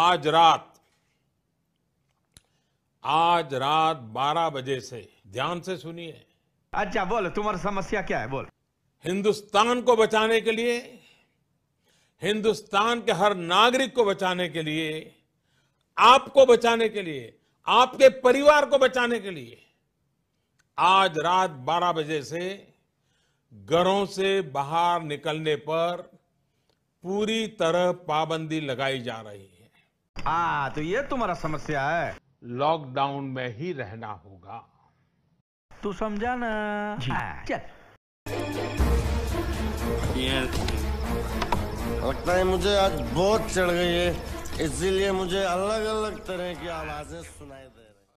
आज रात आज रात 12 बजे से ध्यान से सुनिए अच्छा बोलो तुम्हारी समस्या क्या है बोल हिंदुस्तान को बचाने के लिए हिंदुस्तान के हर नागरिक को बचाने के लिए आपको बचाने के लिए आपके परिवार को बचाने के लिए आज रात 12 बजे से घरों से बाहर निकलने पर पूरी तरह पाबंदी लगाई जा रही है हाँ तो ये तुम्हारा समस्या है लॉकडाउन में ही रहना होगा तू समझा ना हाँ, चल लगता है मुझे आज बहुत चढ़ गई है इसीलिए मुझे अलग अलग तरह की आवाजें सुनाई दे रही